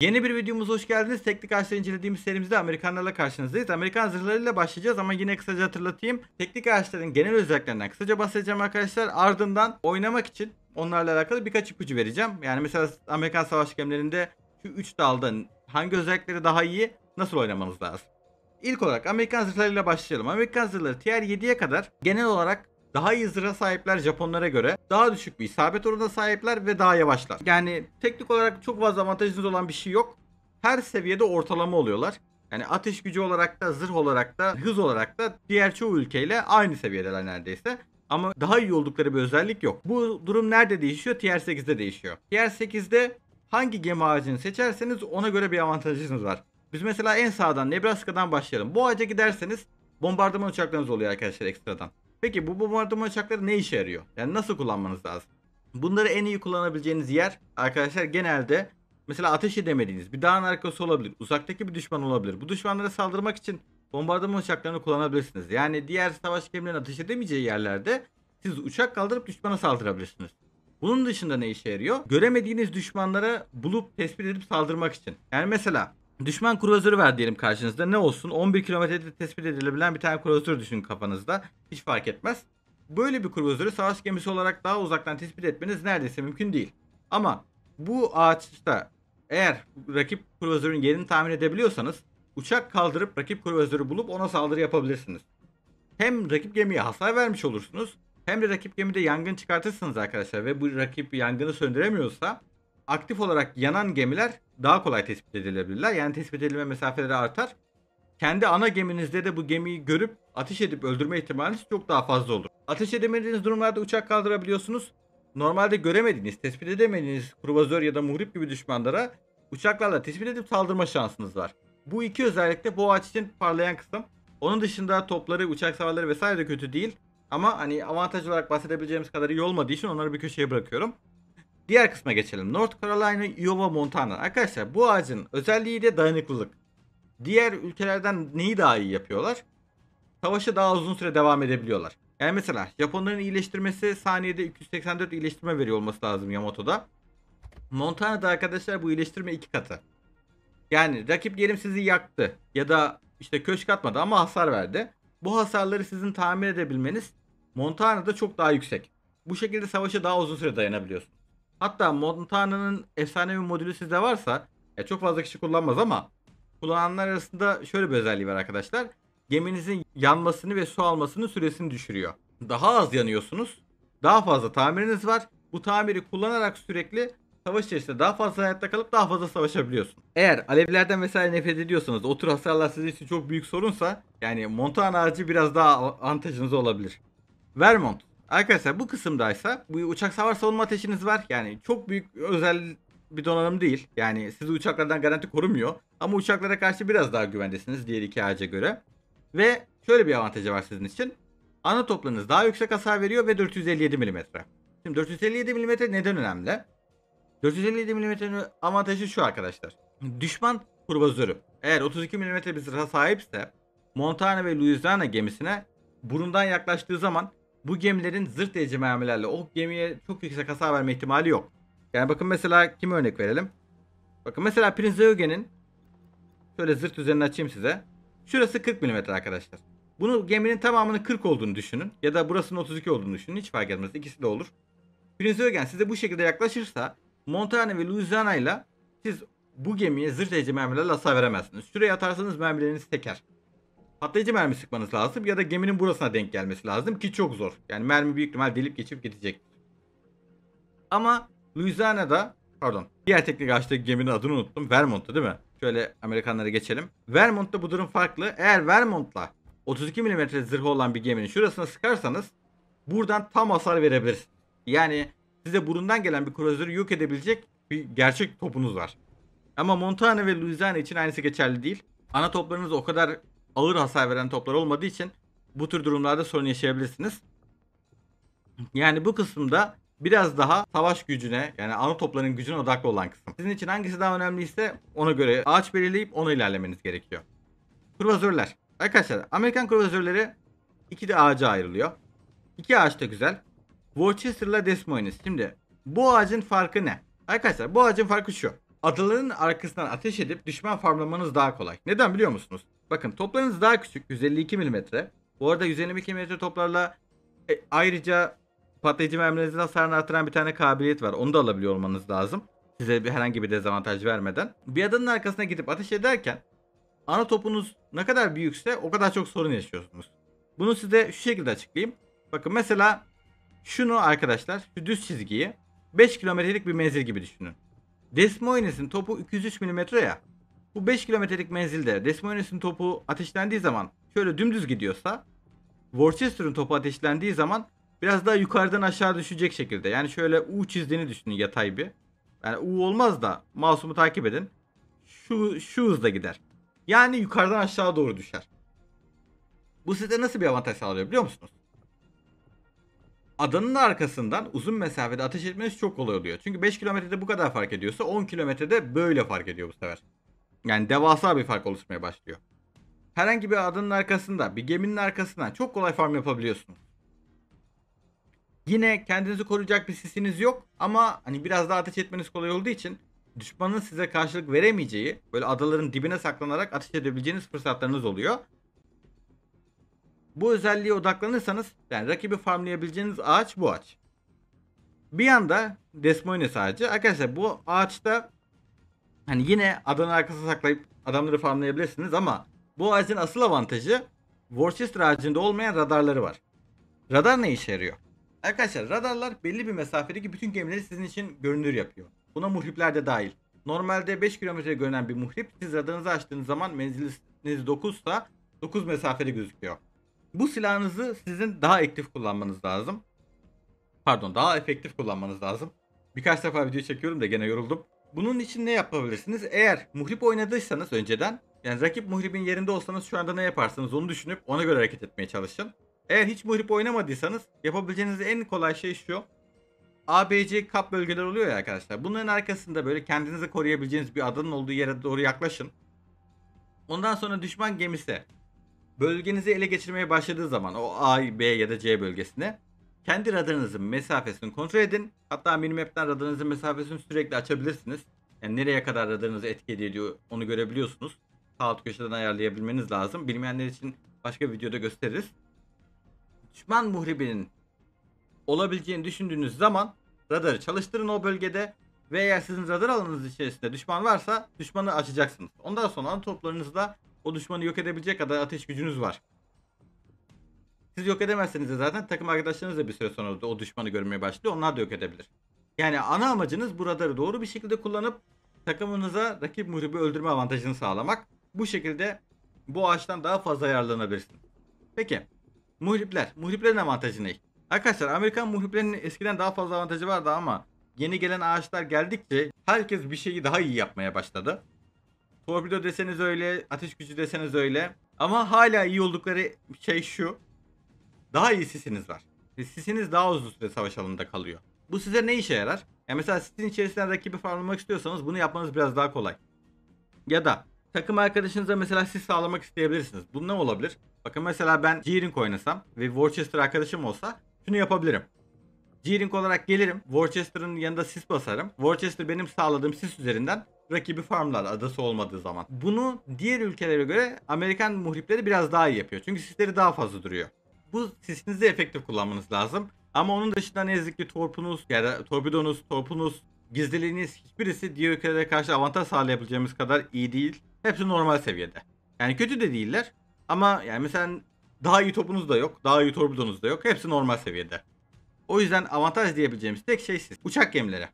Yeni bir videomuza hoş geldiniz. Teknik araçları incelediğimiz serimizde Amerikanlarla karşınızdayız. Amerikan zırhlarıyla başlayacağız ama yine kısaca hatırlatayım. Teknik araçların genel özelliklerinden kısaca bahsedeceğim arkadaşlar. Ardından oynamak için onlarla alakalı birkaç ipucu vereceğim. Yani mesela Amerikan savaş gemilerinde şu 3 dalda hangi özellikleri daha iyi nasıl oynamanız lazım. İlk olarak Amerikan zırhlarıyla başlayalım. Amerikan zırhları tr 7'ye kadar genel olarak daha iyi zırha sahipler Japonlara göre. Daha düşük bir isabet oranına sahipler ve daha yavaşlar. Yani teknik olarak çok fazla avantajınız olan bir şey yok. Her seviyede ortalama oluyorlar. Yani ateş gücü olarak da, zırh olarak da, hız olarak da diğer çoğu ülkeyle aynı seviyedeler neredeyse. Ama daha iyi oldukları bir özellik yok. Bu durum nerede değişiyor? Tier 8'de değişiyor. Tier 8'de hangi gemi ağacını seçerseniz ona göre bir avantajınız var. Biz mesela en sağdan Nebraska'dan başlayalım. Bu ağaca giderseniz bombardıman uçaklarınız oluyor arkadaşlar ekstradan. Peki bu bombardıman uçakları ne işe yarıyor? Yani nasıl kullanmanız lazım? Bunları en iyi kullanabileceğiniz yer arkadaşlar genelde mesela ateş edemediğiniz bir dağın arkası olabilir. Uzaktaki bir düşman olabilir. Bu düşmanlara saldırmak için bombardıman uçaklarını kullanabilirsiniz. Yani diğer savaş gemilerinin ateş edemeyeceği yerlerde siz uçak kaldırıp düşmana saldırabilirsiniz. Bunun dışında ne işe yarıyor? Göremediğiniz düşmanlara bulup tespit edip saldırmak için. Yani mesela Düşman kruvazörü var diyelim karşınızda. Ne olsun? 11 kilometrede tespit edilebilen bir tane kruvazör düşünün kafanızda. Hiç fark etmez. Böyle bir kruvazörü savaş gemisi olarak daha uzaktan tespit etmeniz neredeyse mümkün değil. Ama bu ağaçta eğer rakip kruvazörün yerini tahmin edebiliyorsanız uçak kaldırıp rakip kruvazörü bulup ona saldırı yapabilirsiniz. Hem rakip gemiye hasar vermiş olursunuz hem de rakip gemide yangın çıkartırsınız arkadaşlar ve bu rakip yangını söndüremiyorsa aktif olarak yanan gemiler daha kolay tespit edilebilirler. Yani tespit edilme mesafeleri artar. Kendi ana geminizde de bu gemiyi görüp ateş edip öldürme ihtimaliniz çok daha fazla olur. Ateş edemediğiniz durumlarda uçak kaldırabiliyorsunuz. Normalde göremediğiniz, tespit edemediğiniz kruvazör ya da muhrip gibi düşmanlara uçaklarla tespit edip saldırma şansınız var. Bu iki özellikle bu ağaç için parlayan kısım. Onun dışında topları, uçak savarları vesaire de kötü değil. Ama hani avantaj olarak bahsedebileceğimiz kadar iyi olmadığı için onları bir köşeye bırakıyorum. Diğer kısma geçelim. North Carolina, Iowa, Montana. Arkadaşlar bu ağacın özelliği de dayanıklılık. Diğer ülkelerden neyi daha iyi yapıyorlar? Savaşı daha uzun süre devam edebiliyorlar. Yani mesela Japonların iyileştirmesi saniyede 284 iyileştirme veriyor olması lazım Yamato'da. Montana'da arkadaşlar bu iyileştirme iki katı. Yani rakip diyelim sizi yaktı ya da işte köşk atmadı ama hasar verdi. Bu hasarları sizin tamir edebilmeniz Montana'da çok daha yüksek. Bu şekilde savaşa daha uzun süre dayanabiliyorsunuz. Hatta Montana'nın efsanevi modülü sizde varsa ya e, çok fazla kişi kullanmaz ama kullananlar arasında şöyle bir özelliği var arkadaşlar. Geminizin yanmasını ve su almasını süresini düşürüyor. Daha az yanıyorsunuz. Daha fazla tamiriniz var. Bu tamiri kullanarak sürekli savaş içerisinde daha fazla hayatta kalıp daha fazla savaşabiliyorsun. Eğer alevlerden vesaire nefret ediyorsanız o tür hasarlar sizin için çok büyük sorunsa yani Montana ağacı biraz daha avantajınız olabilir. Vermont Arkadaşlar bu kısımdaysa bu uçak savar savunma ateşiniz var. Yani çok büyük özel bir donanım değil. Yani sizi uçaklardan garanti korumuyor. Ama uçaklara karşı biraz daha güvendesiniz diğer iki ağaca göre. Ve şöyle bir avantajı var sizin için. Ana toplarınız daha yüksek hasar veriyor ve 457 mm. Şimdi 457 mm neden önemli? 457 mm'nin avantajı şu arkadaşlar. Düşman kurbazörü. Eğer 32 mm bir zırha sahipse Montana ve Louisiana gemisine burundan yaklaştığı zaman bu gemilerin zırt delici mermilerle o gemiye çok yüksek hasar verme ihtimali yok. Yani bakın mesela kimi örnek verelim? Bakın mesela Prince Eugen'in şöyle zırt üzerine açayım size. Şurası 40 mm arkadaşlar. Bunu geminin tamamının 40 olduğunu düşünün. Ya da burasının 32 olduğunu düşünün. Hiç fark etmez. İkisi de olur. Prince Eugen size bu şekilde yaklaşırsa Montana ve Louisiana ile siz bu gemiye zırt edici mermilerle hasar veremezsiniz. Şuraya atarsanız mermileriniz teker patlayıcı mermi sıkmanız lazım ya da geminin burasına denk gelmesi lazım ki çok zor. Yani mermi büyük ihtimal delip geçip gidecek. Ama Louisiana'da pardon diğer teknik açtığı geminin adını unuttum. Vermont'tu değil mi? Şöyle Amerikanlara geçelim. Vermont'ta bu durum farklı. Eğer Vermont'la 32 mm zırhı olan bir geminin şurasına sıkarsanız buradan tam hasar verebilirsiniz. Yani size burundan gelen bir kruzörü yok edebilecek bir gerçek topunuz var. Ama Montana ve Louisiana için aynısı geçerli değil. Ana toplarınız o kadar ağır hasar veren toplar olmadığı için bu tür durumlarda sorun yaşayabilirsiniz. Yani bu kısımda biraz daha savaş gücüne yani ana topların gücüne odaklı olan kısım. Sizin için hangisi daha önemliyse ona göre ağaç belirleyip ona ilerlemeniz gerekiyor. Kurvazörler. Arkadaşlar Amerikan kurvazörleri iki de ağaca ayrılıyor. İki ağaç da güzel. Worcester ile Desmoines. Şimdi bu ağacın farkı ne? Arkadaşlar bu ağacın farkı şu. Adaların arkasından ateş edip düşman farmlamanız daha kolay. Neden biliyor musunuz? Bakın toplarınız daha küçük 152 mm. Bu arada 152 mm toplarla e, ayrıca patlayıcı mermilerinizin hasarını artıran bir tane kabiliyet var. Onu da alabiliyor olmanız lazım. Size bir herhangi bir dezavantaj vermeden. Bir adanın arkasına gidip ateş ederken ana topunuz ne kadar büyükse o kadar çok sorun yaşıyorsunuz. Bunu size şu şekilde açıklayayım. Bakın mesela şunu arkadaşlar şu düz çizgiyi 5 kilometrelik bir menzil gibi düşünün. Desmoines'in topu 203 mm ya. Bu 5 kilometrelik menzilde Desmoines'in topu ateşlendiği zaman şöyle dümdüz gidiyorsa Worcester'ın topu ateşlendiği zaman biraz daha yukarıdan aşağı düşecek şekilde. Yani şöyle U çizdiğini düşünün yatay bir. Yani U olmaz da masumu takip edin. Şu, şu hızda gider. Yani yukarıdan aşağı doğru düşer. Bu size nasıl bir avantaj sağlıyor biliyor musunuz? Adanın arkasından uzun mesafede ateş etmeniz çok kolay oluyor. Çünkü 5 kilometrede bu kadar fark ediyorsa 10 kilometrede böyle fark ediyor bu sefer yani devasa bir fark oluşmaya başlıyor. Herhangi bir adanın arkasında, bir geminin arkasından çok kolay farm yapabiliyorsunuz. Yine kendinizi koruyacak bir sisiniz yok ama hani biraz daha ateş etmeniz kolay olduğu için düşmanın size karşılık veremeyeceği böyle adaların dibine saklanarak ateş edebileceğiniz fırsatlarınız oluyor. Bu özelliğe odaklanırsanız yani rakibi farmlayabileceğiniz ağaç bu ağaç. Bir yanda Desmoines ağacı. Arkadaşlar bu ağaçta Hani yine adanın arkasına saklayıp adamları farmlayabilirsiniz ama bu ağacın asıl avantajı Worcester ağacında olmayan radarları var. Radar ne işe yarıyor? Arkadaşlar radarlar belli bir mesafedeki bütün gemileri sizin için görünür yapıyor. Buna muhripler de dahil. Normalde 5 kilometre görünen bir muhrip siz radarınızı açtığınız zaman menziliniz 9 ise 9 mesafede gözüküyor. Bu silahınızı sizin daha aktif kullanmanız lazım. Pardon daha efektif kullanmanız lazım. Birkaç defa video çekiyorum da gene yoruldum. Bunun için ne yapabilirsiniz? Eğer muhrip oynadıysanız önceden yani rakip muhribin yerinde olsanız şu anda ne yaparsınız onu düşünüp ona göre hareket etmeye çalışın. Eğer hiç muhrip oynamadıysanız yapabileceğiniz en kolay şey şu. A, B, C kap bölgeler oluyor ya arkadaşlar. Bunların arkasında böyle kendinizi koruyabileceğiniz bir adanın olduğu yere doğru yaklaşın. Ondan sonra düşman gemisi bölgenizi ele geçirmeye başladığı zaman o A, B ya da C bölgesine kendi radarınızın mesafesini kontrol edin. Hatta minimap'ten radarınızın mesafesini sürekli açabilirsiniz. Yani nereye kadar radarınızı etki ediyor onu görebiliyorsunuz. Sağ alt köşeden ayarlayabilmeniz lazım. Bilmeyenler için başka bir videoda gösteririz. Düşman muhribinin olabileceğini düşündüğünüz zaman radarı çalıştırın o bölgede ve eğer sizin radar alanınız içerisinde düşman varsa düşmanı açacaksınız. Ondan sonra toplarınızla o düşmanı yok edebilecek kadar ateş gücünüz var. Siz yok edemezseniz de zaten takım arkadaşlarınız da bir süre sonra o düşmanı görmeye başlıyor. Onlar da yok edebilir. Yani ana amacınız buradarı doğru bir şekilde kullanıp takımınıza rakip muhribi öldürme avantajını sağlamak. Bu şekilde bu ağaçtan daha fazla yararlanabilirsin. Peki muhripler. Muhriplerin avantajı ne? Arkadaşlar Amerikan muhriplerinin eskiden daha fazla avantajı vardı ama yeni gelen ağaçlar geldikçe herkes bir şeyi daha iyi yapmaya başladı. Torpido deseniz öyle, ateş gücü deseniz öyle. Ama hala iyi oldukları şey şu daha iyi sisiniz var. sisiniz daha uzun süre savaş alanında kalıyor. Bu size ne işe yarar? Ya mesela sisin içerisinden rakibi farmlamak istiyorsanız bunu yapmanız biraz daha kolay. Ya da takım arkadaşınıza mesela sis sağlamak isteyebilirsiniz. Bu ne olabilir? Bakın mesela ben G-Ring oynasam ve Worcester arkadaşım olsa şunu yapabilirim. G-Ring olarak gelirim. Worcester'ın yanında sis basarım. Worcester benim sağladığım sis üzerinden rakibi farmlar adası olmadığı zaman. Bunu diğer ülkelere göre Amerikan muhripleri biraz daha iyi yapıyor. Çünkü sisleri daha fazla duruyor bu sisinizi efektif kullanmanız lazım. Ama onun dışında ne yazık ki torpunuz ya da torpidonuz, torpunuz, gizliliğiniz hiçbirisi diğer ülkelere karşı avantaj sağlayabileceğimiz kadar iyi değil. Hepsi normal seviyede. Yani kötü de değiller. Ama yani mesela daha iyi topunuz da yok, daha iyi torpidonuz da yok. Hepsi normal seviyede. O yüzden avantaj diyebileceğimiz tek şey siz. Uçak gemileri.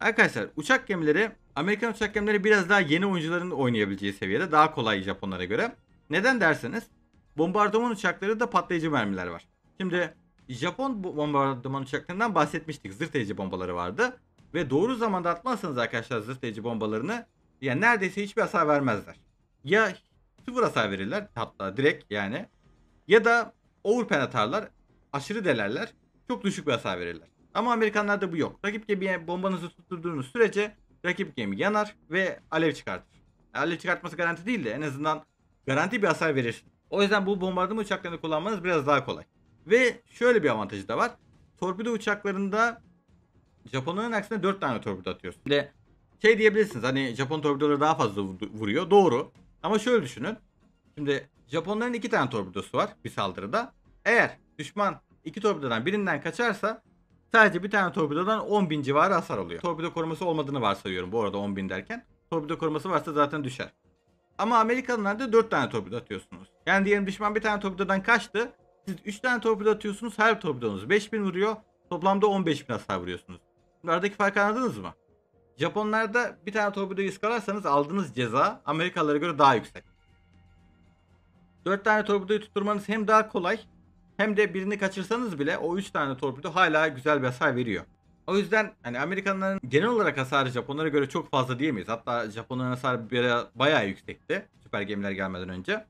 Arkadaşlar uçak gemileri, Amerikan uçak gemileri biraz daha yeni oyuncuların oynayabileceği seviyede. Daha kolay Japonlara göre. Neden derseniz Bombardıman uçakları da patlayıcı mermiler var. Şimdi Japon bombardıman uçaklarından bahsetmiştik. Zırtlayıcı bombaları vardı. Ve doğru zamanda atmazsanız arkadaşlar zırtlayıcı bombalarını yani neredeyse hiçbir hasar vermezler. Ya sıfır hasar verirler hatta direkt yani. Ya da overpen atarlar. Aşırı delerler. Çok düşük bir hasar verirler. Ama Amerikanlarda bu yok. Rakip gemiye bombanızı tutturduğunuz sürece rakip gemi yanar ve alev çıkartır. Alev çıkartması garanti değil de en azından garanti bir hasar verir. O yüzden bu bombardıma uçaklarını kullanmanız biraz daha kolay. Ve şöyle bir avantajı da var. Torpido uçaklarında Japonların aksine 4 tane torpido atıyorsun. Ve şey diyebilirsiniz hani Japon torpidoları daha fazla vuruyor. Doğru. Ama şöyle düşünün. Şimdi Japonların 2 tane torpidosu var bir saldırıda. Eğer düşman 2 torpidodan birinden kaçarsa sadece bir tane torpidodan 10.000 civarı hasar oluyor. Torpido koruması olmadığını varsayıyorum bu arada 10.000 derken. Torpido koruması varsa zaten düşer. Ama Amerikalılar da 4 tane torpido atıyorsunuz. Yani diyelim düşman bir tane torpidodan kaçtı. Siz 3 tane torpido atıyorsunuz. Her torpidonuz 5000 vuruyor. Toplamda 15000 hasar vuruyorsunuz. Buradaki farkı anladınız mı? Japonlarda bir tane torpidoyu iskalarsanız aldığınız ceza Amerikalılara göre daha yüksek. 4 tane torpidoyu tutturmanız hem daha kolay hem de birini kaçırsanız bile o 3 tane torpido hala güzel bir hasar veriyor. O yüzden hani Amerikanların genel olarak hasarı Japonlara göre çok fazla diyemeyiz. Hatta Japonların hasarı bayağı, bayağı yüksekti süper gemiler gelmeden önce.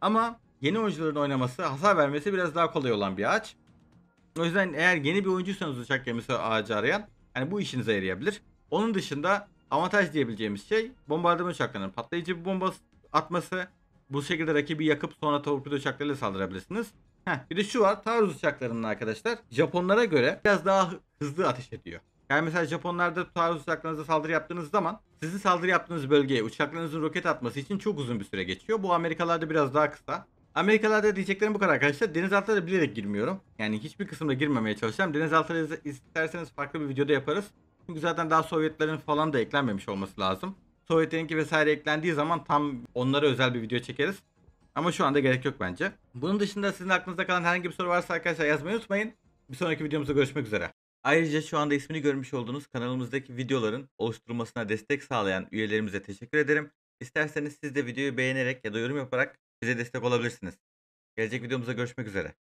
Ama yeni oyuncuların oynaması, hasar vermesi biraz daha kolay olan bir ağaç. O yüzden eğer yeni bir oyuncuysanız uçak gemisi ağacı arayan hani bu işinize yarayabilir. Onun dışında avantaj diyebileceğimiz şey bombardıman uçaklarının patlayıcı bir bomba atması. Bu şekilde rakibi yakıp sonra torpido uçaklarıyla saldırabilirsiniz. Heh, bir de şu var. Taarruz uçaklarının arkadaşlar Japonlara göre biraz daha hızlı ateş ediyor. Yani mesela Japonlarda taarruz uçaklarınıza saldırı yaptığınız zaman sizin saldırı yaptığınız bölgeye uçaklarınızın roket atması için çok uzun bir süre geçiyor. Bu Amerikalarda biraz daha kısa. Amerikalarda diyeceklerim bu kadar arkadaşlar. Denizaltılara bilerek girmiyorum. Yani hiçbir kısımda girmemeye çalışacağım. Denizaltıları isterseniz farklı bir videoda yaparız. Çünkü zaten daha Sovyetlerin falan da eklenmemiş olması lazım. Sovyetlerinki vesaire eklendiği zaman tam onlara özel bir video çekeriz. Ama şu anda gerek yok bence. Bunun dışında sizin aklınızda kalan herhangi bir soru varsa arkadaşlar yazmayı unutmayın. Bir sonraki videomuzda görüşmek üzere. Ayrıca şu anda ismini görmüş olduğunuz kanalımızdaki videoların oluşturulmasına destek sağlayan üyelerimize teşekkür ederim. İsterseniz siz de videoyu beğenerek ya da yorum yaparak bize destek olabilirsiniz. Gelecek videomuzda görüşmek üzere.